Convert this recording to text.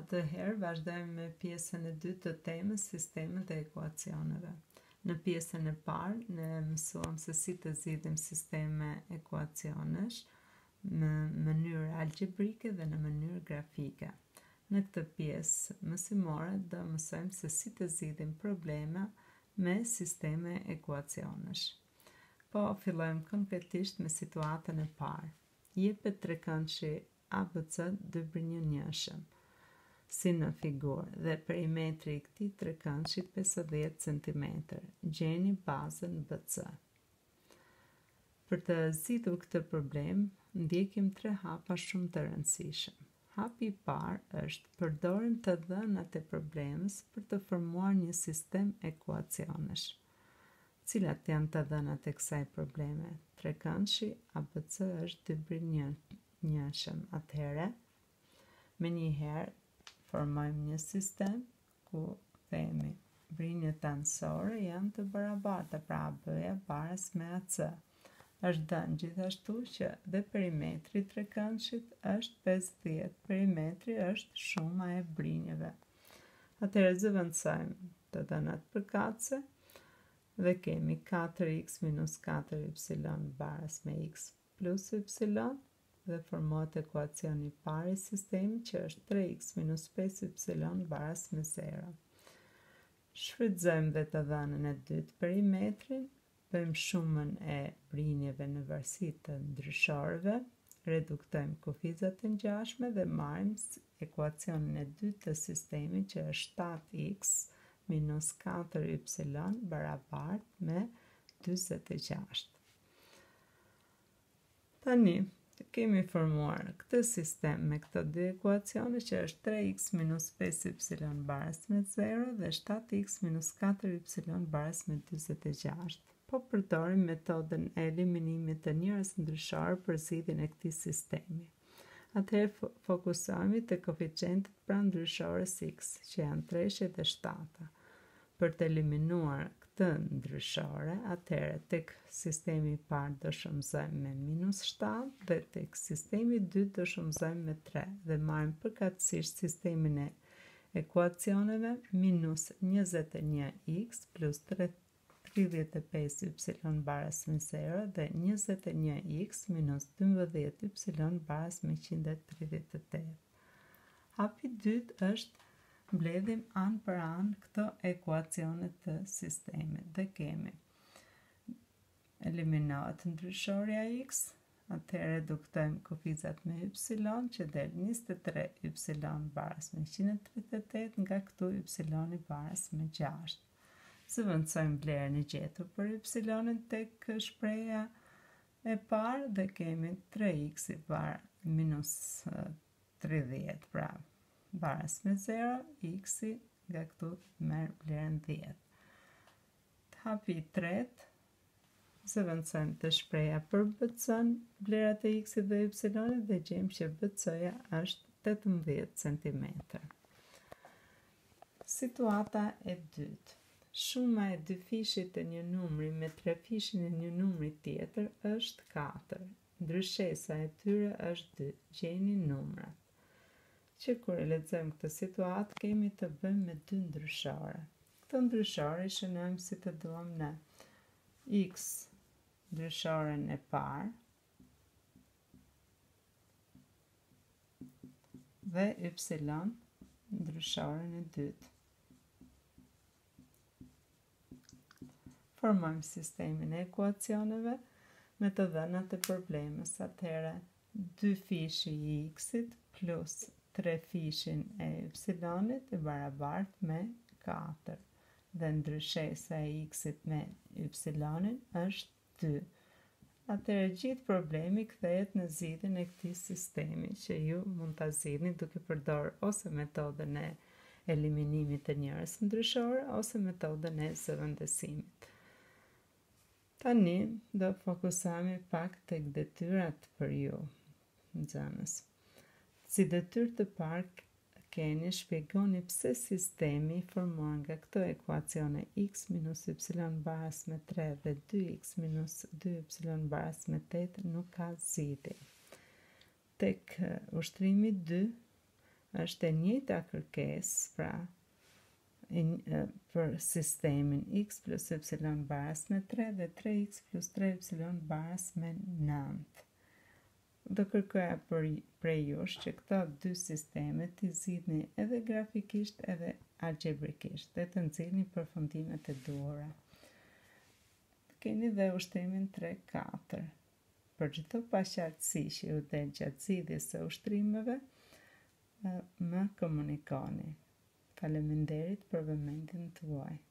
Atë herë vazhdojmë me pjesën e dytë të temës sistemet e ekuacioneve. Në pjesën e parë ne mësuam se si të zgjidhim sisteme ekuacionesh në mënyrë algjebrike dhe në mënyrë grafike. Në këtë pjesë mësimore do të mësojmë se si të zgjidhim probleme me sisteme ekuacionesh. Po fillojmë konkretisht me situatën e parë. Jepet trekëndshi ABC 2 për 1 njëshëm. Një si në figurë dhe perimetri i këtij trekëndshi 50 cm. Gjeni bazën BC. Për të zgjidhur këtë problem, ndjekim tre hapa shumë të rëndësishëm. Hapi i parë është përdorim të dhënat e problemës për të formuar një sistem ekuacionesh. Cilat janë të dhënat e kësaj probleme? Trekëndshi ABC është të bërë një njëshëm. Atëherë, me një herë formojmë një sistem ku themi rinjët anësore janë të barabarta, pra bëja barës me AC. është dënë gjithashtu që dhe perimetri të rekëndshit është 50, perimetri është shuma e brinjëve. Atërë zëvëndësajmë të dënat për kace, dhe kemi 4x minus 4y barës me x plus y, dhe format ekuacioni pari sistemi që është 3x minus 5y baras me 0. Shfrytëzojmë dhe të dhanën e dytë për i bëjmë shumën e rinjeve në varsit të ndryshorve, reduktojmë kufizat e njashme dhe marim ekuacionin e dytë të sistemi që është 7x minus 4y barabart me 26. Tani, kemi formuar këtë sistem me këto dy ekuacione që është 3x minus 5y barës me 0 dhe 7x minus 4y barës me 26. Po përdorim metodën e eliminimit të njërës ndryshorë për zidin e këti sistemi. Atëherë fokusohemi të koficientët pra ndryshorës x që janë 3 dhe 7. Për të eliminuar të ndryshore, atëre tek sistemi parë të shëmëzajmë me minus 7 dhe tek sistemi 2 të shëmëzajmë me 3 dhe marim përkatsisht sistemin e ekuacioneve minus 21x plus 35y barës me 0 dhe 21x minus 12y barës me 138. Hapi 2 është mbledhim anë për anë këto ekuacionet të sistemit dhe kemi eliminatë ndryshorja x, atëherë reduktojmë kufizat me y që del 23 y barës me 138 nga këtu y barës me 6. Zëvëndsojmë blerën e gjetur për y tek këshpreja e parë dhe kemi 3x i parë minus 30, eh, pra varës me 0, x-i nga këtu merë vlerën 10. hapi 3, se vëndësën të shpreja për bëtësën, vlerët e x-i dhe y-i dhe gjemë që bëtësëja është 18 cm. Situata e dytë. Shuma e dy fishit e një numri me tre fishin e një numri tjetër është 4. Ndryshesa e tyre është 2. Gjeni numrat që kur e lecëm këtë situatë kemi të bëjmë me dy ndryshore. Këtë ndryshore shënojmë si të duam ne. X ndryshoren e parë dhe y ndryshoren e dytë. Formojmë sistemin e ekuacioneve me të dhënat e problemës. Atëherë, 2 fishi i x-it plus fishin e epsilonit e barabart me 4. Dhe ndryshesa e x-it me epsilonin është 2. Atëre gjithë problemi këthejet në zidin e këti sistemi që ju mund të zidin duke përdor ose metodën e eliminimit të njërës ndryshore ose metodën e zëvëndesimit. Tani do fokusami pak të këdetyrat për ju në zënës Si dhe të pak, keni shpjegoni pse sistemi i formuar nga këto ekuacione x minus y bas me 3 dhe 2x minus 2y bas me 8 nuk ka zidi. Tek ushtrimi 2 është e njëta kërkes pra për sistemin x plus y bas me 3 dhe 3x plus 3y bas me 9 do kërkoja për prej jush që këto dy sisteme të zidni edhe grafikisht edhe algebrikisht dhe të nëzidni për fundimet e duora. Keni dhe ushtrimin 3-4. Për gjithë të pashatësi që ju të në qatësidhje së ushtrimeve, më komunikoni. Faleminderit për vëmendin të vajtë.